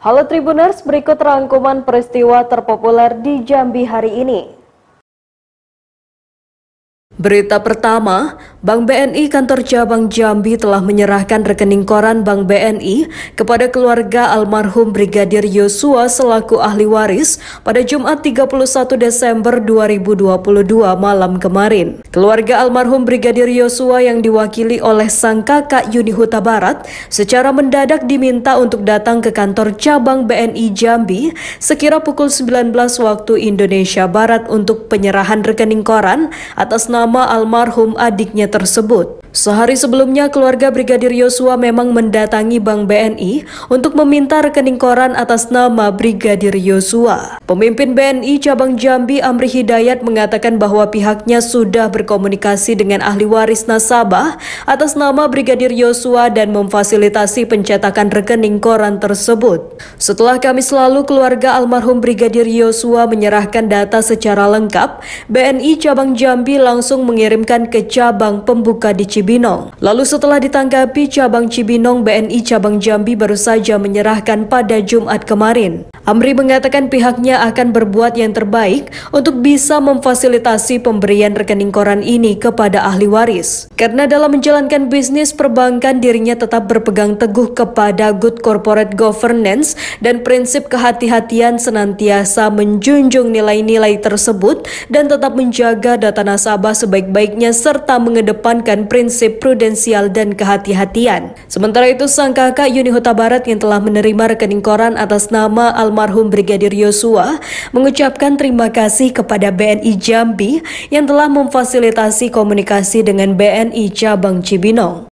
Halo Tribuners, berikut rangkuman peristiwa terpopuler di Jambi hari ini. Berita pertama, Bank BNI Kantor Cabang Jambi telah menyerahkan rekening koran Bank BNI kepada keluarga almarhum Brigadir Yosua selaku ahli waris pada Jumat 31 Desember 2022 malam kemarin. Keluarga almarhum Brigadir Yosua yang diwakili oleh sang kakak Yuni Huta Barat secara mendadak diminta untuk datang ke kantor cabang BNI Jambi sekira pukul 19 waktu Indonesia Barat untuk penyerahan rekening koran atas nama nama almarhum adiknya tersebut. Sehari sebelumnya, keluarga Brigadir Yosua memang mendatangi Bank BNI untuk meminta rekening koran atas nama Brigadir Yosua. Pemimpin BNI cabang Jambi Amri Hidayat mengatakan bahwa pihaknya sudah berkomunikasi dengan ahli waris nasabah atas nama Brigadir Yosua dan memfasilitasi pencetakan rekening koran tersebut. Setelah kami selalu keluarga almarhum Brigadir Yosua menyerahkan data secara lengkap, BNI cabang Jambi langsung mengirimkan ke cabang pembuka di Cibu Cibinong. Lalu setelah ditanggapi cabang Cibinong, BNI cabang Jambi baru saja menyerahkan pada Jumat kemarin. Amri mengatakan pihaknya akan berbuat yang terbaik untuk bisa memfasilitasi pemberian rekening koran ini kepada ahli waris. Karena dalam menjalankan bisnis perbankan dirinya tetap berpegang teguh kepada good corporate governance dan prinsip kehati-hatian senantiasa menjunjung nilai-nilai tersebut dan tetap menjaga data nasabah sebaik-baiknya serta mengedepankan prinsip prudensial dan kehati-hatian. Sementara itu sang kakak Yuni Huta Barat yang telah menerima rekening koran atas nama Alma almarhum Brigadir Yosua mengucapkan terima kasih kepada BNI Jambi yang telah memfasilitasi komunikasi dengan BNI Cabang Cibinong.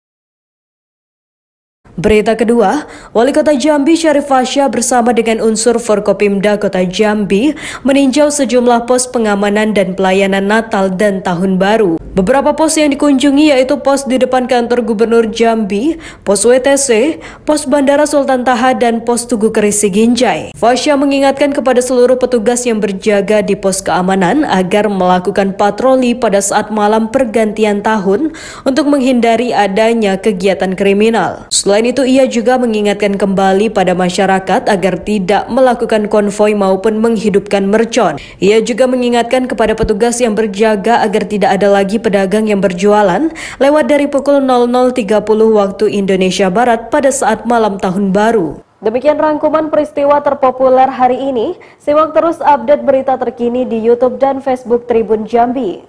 Berita kedua, Wali Kota Jambi Syarif Fasya bersama dengan unsur Forkopimda Kota Jambi meninjau sejumlah pos pengamanan dan pelayanan Natal dan Tahun Baru. Beberapa pos yang dikunjungi yaitu pos di depan kantor Gubernur Jambi, pos WTC, pos Bandara Sultan Taha, dan pos Tugu Kerisi Ginjai. Fasya mengingatkan kepada seluruh petugas yang berjaga di pos keamanan agar melakukan patroli pada saat malam pergantian tahun untuk menghindari adanya kegiatan kriminal. Selain Selain itu, ia juga mengingatkan kembali pada masyarakat agar tidak melakukan konvoi maupun menghidupkan mercon. Ia juga mengingatkan kepada petugas yang berjaga agar tidak ada lagi pedagang yang berjualan lewat dari pukul 00.30 waktu Indonesia Barat pada saat malam tahun baru. Demikian rangkuman peristiwa terpopuler hari ini. Simak terus update berita terkini di YouTube dan Facebook Tribun Jambi.